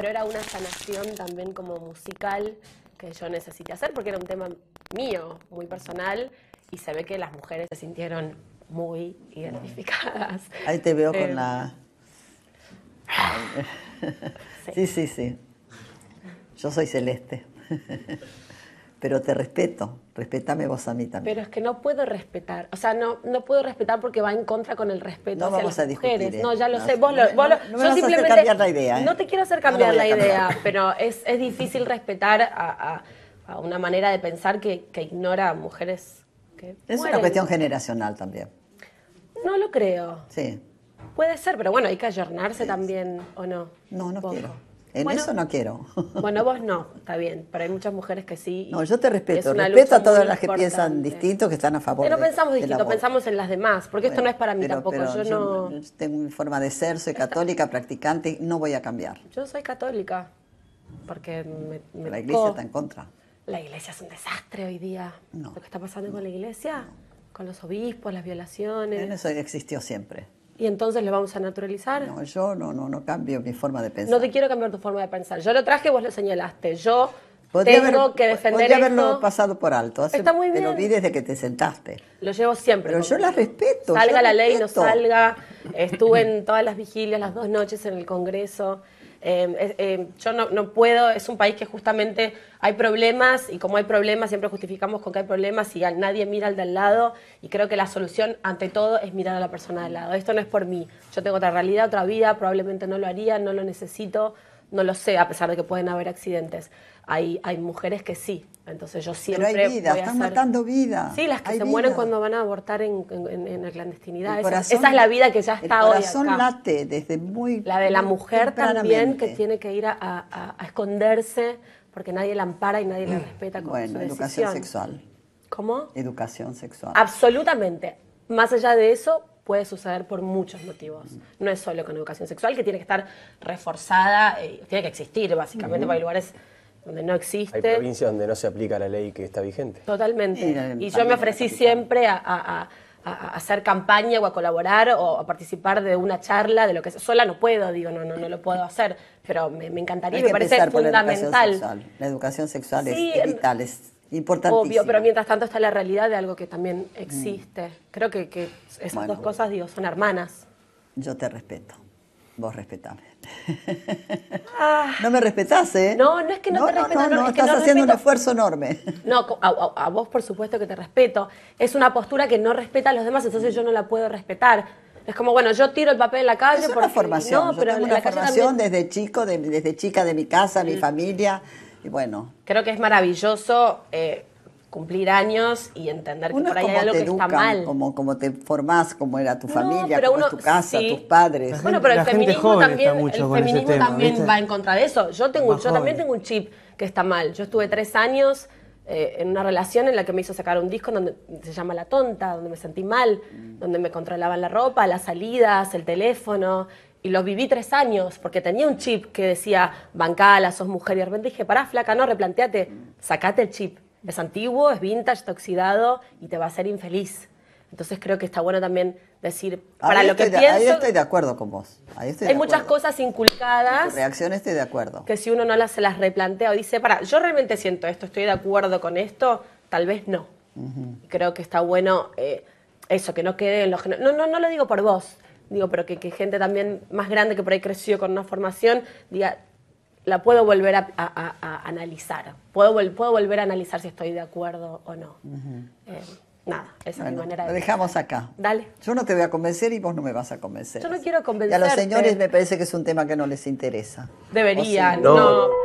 pero era una sanación también como musical que yo necesité hacer porque era un tema mío, muy personal, y se ve que las mujeres se sintieron muy identificadas. Ahí te veo con eh, la... sí, sí. sí. Yo soy celeste. pero te respeto, respetame vos a mí también. Pero es que no puedo respetar, o sea, no, no puedo respetar porque va en contra con el respeto. No vamos a discutir. No, ya lo sé, vos lo... Vos lo, simplemente, hacer cambiar la idea. ¿eh? No te quiero hacer cambiar la idea, pero es, difícil respetar a, una manera de pensar que, ignora a mujeres. Que es una cuestión generacional también. No lo creo. Sí. Puede ser, pero bueno, hay que ayornarse también, ¿o no? No, no quiero. En eso no quiero. Bueno, vos no, está bien, pero hay muchas mujeres que sí. No, yo te respeto, respeto a todas las que piensan distinto, que están a favor. Pero no pensamos distinto, pensamos en las demás, porque esto no es para mí tampoco. yo, no... tengo mi forma de ser, soy católica, practicante, no voy a cambiar. Yo soy católica, porque me, La iglesia está en contra. La iglesia es un desastre hoy día. No. Lo que está pasando con la iglesia, con los obispos, las violaciones. Eso existió siempre. ¿Y entonces le vamos a naturalizar? No, yo no, no, no cambio mi forma de pensar. No te quiero cambiar tu forma de pensar. Yo lo traje, vos lo señalaste. Yo tengo que defender podría esto. haberlo pasado por alto. Está muy bien. Te lo vi desde que te sentaste. Lo llevo siempre. Pero yo la respeto. Salga la ley, no salga. Estuve en todas las vigilias, las dos noches en el Congreso. Em, em, yo no, no, puedo, es un país que justamente hay problemas y como hay problemas siempre justificamos con que hay problemas y nadie mira al de al lado y creo que la solución ante todo es mirar a la persona de al lado. Esto no es por mí, yo tengo otra realidad, otra vida, probablemente no lo haría, no lo necesito, no lo sé, a pesar de que pueden haber accidentes. Hay, hay mujeres que sí, entonces yo siempre. Pero hay vida, están matando vida. Sí, las que se mueren cuando van a abortar en, la clandestinidad. esa, es la vida que ya está hoy. El corazón late desde muy. La de la mujer también que tiene que ir a, esconderse porque nadie la ampara y nadie la mm. respeta con bueno, educación sexual. ¿Cómo? Educación sexual. Absolutamente. Más allá de eso, puede suceder por muchos motivos. No es solo con educación sexual, que tiene que estar reforzada, eh, tiene que existir básicamente, porque hay lugares donde no existe. Hay provincias donde no se aplica la ley que está vigente. Totalmente. Y, yo me ofrecí siempre a, hacer campaña o a colaborar o a participar de una charla, de lo que sea. Sola no puedo, digo, no, no, no lo puedo hacer, pero me, encantaría, Hay me parece fundamental. La educación sexual, es, vital, Importantísimo. Obvio, pero mientras tanto está la realidad de algo que también mm. existe. Creo que, que esas dos cosas, digo, son hermanas. Yo te respeto. Vos respetame. Ah. no me respetás, ¿eh? No, no es que no, te respeto. No, no, no estás haciendo un esfuerzo enorme. No, a, vos por supuesto que te respeto. Es una postura que no respeta a los demás, entonces yo no la puedo respetar. Es como, bueno, yo tiro el papel en la calle. Es una formación. No, pero tengo una la formación desde chico, desde chica de mi casa, mi mm. familia bueno. Creo que es maravilloso. Eh, cumplir años y entender que por ahí hay algo que está mal. Como, como te formás, como era tu familia, es tu casa, tus padres. Bueno, pero el feminismo también, va en contra de eso. Yo tengo, yo también tengo un chip que está mal. Yo estuve tres años eh, en una relación en la que me hizo sacar un disco donde se llama La Tonta, donde me sentí mal, mm. donde me controlaban la ropa, las salidas, el teléfono y lo viví tres años porque tenía un chip que decía, bancala, sos mujer. Y de repente dije, pará, flaca, no, replanteate, sacate el chip. Es antiguo, es vintage, está oxidado y te va a hacer infeliz. Entonces creo que está bueno también decir, para lo que pienso... Ahí estoy de acuerdo con vos. hay muchas cosas inculcadas... reacción estoy de acuerdo. Que si uno no las, se las replantea o dice, para, yo realmente siento esto, estoy de acuerdo con esto, tal vez no. Creo que está bueno eh, eso, que no quede en los... No, no, no lo digo por vos digo, pero que, que, gente también más grande que por ahí creció con una formación, diga, la puedo volver a, analizar, puedo, puedo volver a analizar si estoy de acuerdo o no. Eh, nada, esa es mi manera de... Lo dejamos acá. Dale. Yo no te voy a convencer y vos no me vas a convencer. Yo no quiero convencer. Y a los señores me parece que es un tema que no les interesa. Deberían, no.